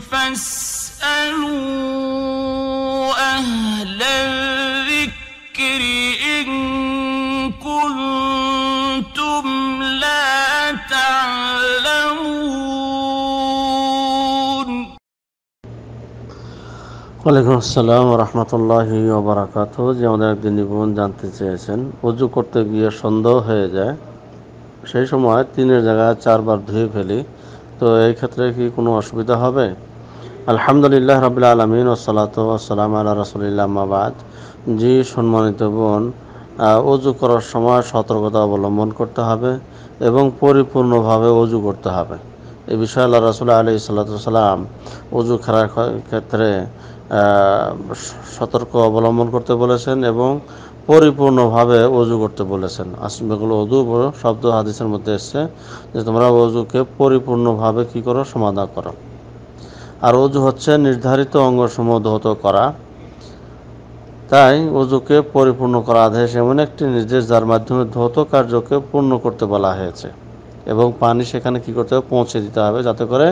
فاسألوا أهل الذكر إن كنتم لا تعلمون ওয়ালাইকুম আসসালাম রহমতুল্লাহ ওবরাকাত যে আমাদের একজন নিবন্ধ জানতে চেয়েছেন উজু করতে গিয়ে সন্দেহ হয়ে যায় সেই সময় তিনের জায়গায় চারবার ধুয়ে ফেলি তো এই ক্ষেত্রে কি কোনো অসুবিধা হবে আলহামদুলিল্লাহ রবিল আলমিন ওসালাত ওসালাম আল্লাহ রসুলিল্লা মাবাদ জি সম্মানিত বোন অজু করার সময় সতর্কতা অবলম্বন করতে হবে এবং পরিপূর্ণভাবে অজু করতে হবে এ বিষয়ে আল্লাহ রসুল আলি সাল্লাতাম অজু খেলার ক্ষেত্রে সতর্ক অবলম্বন করতে বলেছেন এবং পরিপূর্ণভাবে অজু করতে বলেছেন আসবেগুলো অজু শব্দ হাদিসের মধ্যে এসছে যে তোমরা অজুকে পরিপূর্ণভাবে কি করো সমাধান করো আর অজু হচ্ছে নির্ধারিত অঙ্গসমূহ ধৌত করা তাই অজুকে পরিপূর্ণ করা আদেশ এমন একটি নির্দেশ যার মাধ্যমে ধৌত কার্যকে পূর্ণ করতে বলা হয়েছে এবং পানি সেখানে কি করতে হবে পৌঁছে দিতে হবে যাতে করে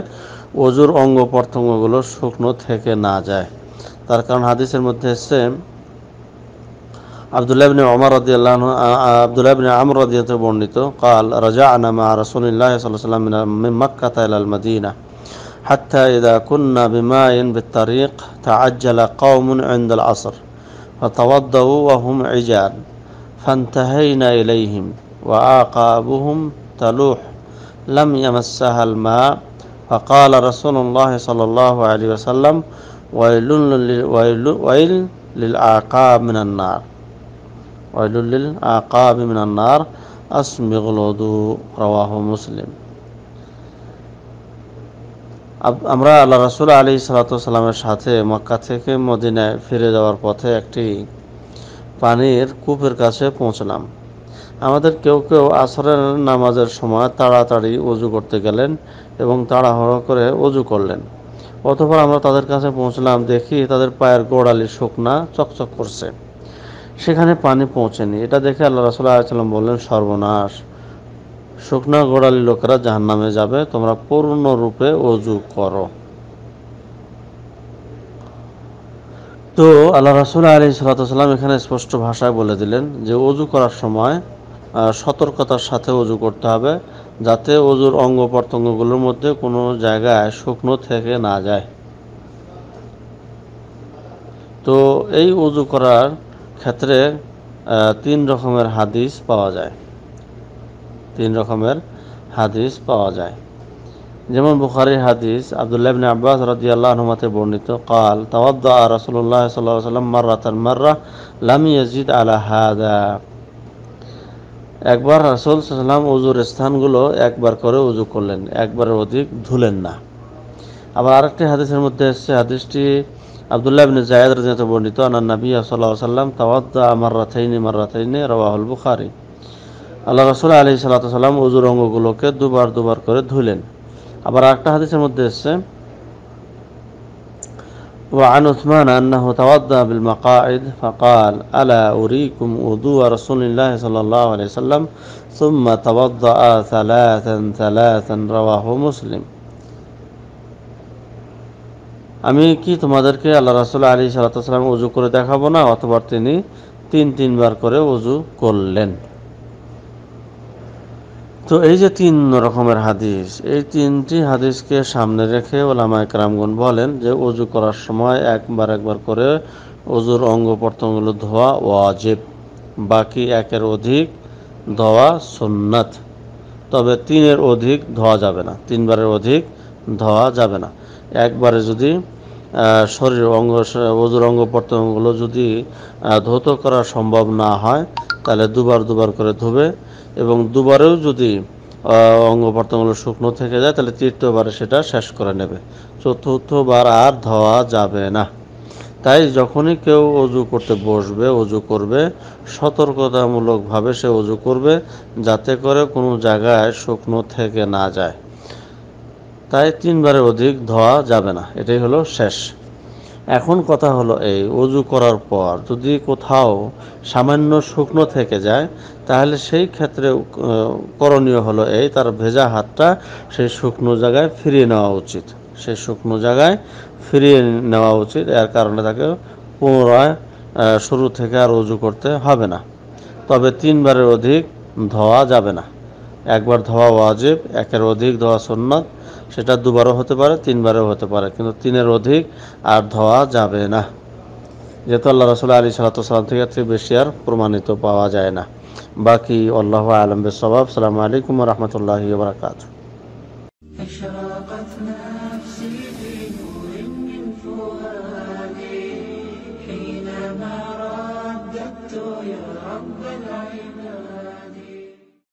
অজুর অঙ্গ প্রত্যঙ্গগুলো শুকনো থেকে না যায় তার কারণ হাদিসের মধ্যে এসছে আবদুল্লাহ ইবনে ওমর রাদিয়াল্লাহু আমর বর্ণিত কাল রাজা আনামা রসুল্লাহ সাল্লাহ صلى الله عليه وسلم حتى إذا كنا بماء بالطريق تعجل قوم عند العصر فتوضأوا وهم عجال فانتهينا إليهم وآقابهم تلوح لم يمسها الماء فقال رسول الله صلى الله عليه وسلم ويل, ويل, ويل للأعقاب من النار ويل للأعقاب من النار أسمغ الوضوء رواه مسلم আমরা আল্লাহ রাসুল আলী সালাতামের সাথে মক্কা থেকে মদিনায় ফিরে যাওয়ার পথে একটি পানির কূপের কাছে পৌঁছলাম আমাদের কেউ কেউ আসরের নামাজের সময় তাড়াতাড়ি অজু করতে গেলেন এবং তাড়াহড়া করে অজু করলেন অতপর আমরা তাদের কাছে পৌঁছলাম দেখি তাদের পায়ের গোড়ালি শুকনা চকচক করছে সেখানে পানি পৌঁছেনি এটা দেখে আল্লাহ রাসুল্লাহ আলাইসাল্লাম বললেন সর্বনাশ শুকনা গোড়ালি লোকেরা জাহান নামে যাবে তোমরা পূর্ণরূপে অজু করো তো আল্লাহ রাসুল আলী সালাতাম এখানে স্পষ্ট ভাষায় বলে দিলেন যে অজু করার সময় সতর্কতার সাথে অজু করতে হবে যাতে অজুর অঙ্গ প্রত্যঙ্গগুলোর মধ্যে কোনো জায়গায় শুকনো থেকে না যায় তো এই অজু করার ক্ষেত্রে তিন রকমের হাদিস পাওয়া যায় তিন রকমের হাদিস পাওয়া যায় যেমন বুখারির হাদিস আবদুল্লাহ আব্বাস রাজিয়াল্লাহমাতে বর্ণিত কাল তাওয়া রাসূলুল্লাহ সাল্লাম মাররাতান মাররা লাম ইয়াজিদ আলা হাদা একবার রাসুল সাল্লাম উজুর স্থানগুলো একবার করে উজু করলেন একবার অধিক ধুলেন না আবার আরেকটি হাদিসের মধ্যে এসছে হাদিসটি আবদুল্লাহ ইবনে জায়েদ রাদিয়াল্লাহু বর্ণিত আনান নবী সাল্লাল্লাহু আলাইহি সাল্লাম তাওয়াদ্দা মাররাতাইনি মাররাতাইনি রওয়াহুল বুখারি আল্লাহ রসুল আলি সাল্লাম উজুর অঙ্গগুলোকে দুবার দুবার করে ধুলেন আবার একটা হাদিসের মধ্যে এসছে وعن عثمان أنه توضى بالمقاعد فقال ألا أريكم وضوء رسول الله صلى الله عليه وسلم ثم توضى ثلاثا ثلاثا رواه مسلم আমি কি তোমাদেরকে আল্লাহ রাসুল আলী সাল্লাম উজু করে দেখাবো না অথবা তিনি তিন তিনবার করে উজু করলেন তো এই যে তিন রকমের হাদিস এই তিনটি হাদিসকে সামনে রেখে ওলামা একরামগুন বলেন যে অজু করার সময় একবার একবার করে অজুর অঙ্গ প্রত্যঙ্গগুলো ধোয়া ওয়াজিব বাকি একের অধিক ধোয়া সুন্নাত তবে তিনের অধিক ধোয়া যাবে না তিনবারের অধিক ধোয়া যাবে না একবারে যদি শরীর অঙ্গ অজুর অঙ্গ প্রত্যঙ্গগুলো যদি ধৌত করা সম্ভব না হয় তাহলে দুবার দুবার করে ধুবে এবং দুবারেও যদি অঙ্গ প্রত্যঙ্গ শুকনো থেকে যায় তাহলে তৃতীয়বারে সেটা শেষ করে নেবে চতুর্থবার আর ধোয়া যাবে না তাই যখনই কেউ অজু করতে বসবে অজু করবে সতর্কতামূলকভাবে সে অজু করবে যাতে করে কোনো জায়গায় শুকনো থেকে না যায় তাই তিনবারের অধিক ধোয়া যাবে না এটাই হলো শেষ এখন কথা হলো এই অজু করার পর যদি কোথাও সামান্য শুকনো থেকে যায় তাহলে সেই ক্ষেত্রে করণীয় হলো এই তার ভেজা হাতটা সেই শুকনো জায়গায় ফিরিয়ে নেওয়া উচিত সেই শুকনো জায়গায় ফিরিয়ে নেওয়া উচিত এর কারণে তাকে পুনরায় শুরু থেকে আর অজু করতে হবে না তবে তিনবারের অধিক ধোয়া যাবে না একবার ধোয়া ওয়াজিব একের অধিক ধোয়া সুন্নত সেটা দুবারও হতে পারে তিনবারও হতে পারে কিন্তু তিনের অধিক আর ধোয়া যাবে না যেহেতু আল্লাহ রসুল আলী সালাতাম থেকে বেশি আর প্রমাণিত পাওয়া যায় না বাকি আল্লাহ আলম সবাব সালামু আলাইকুম রহমতুল্লাহ বারকাত حينما رددت يا رب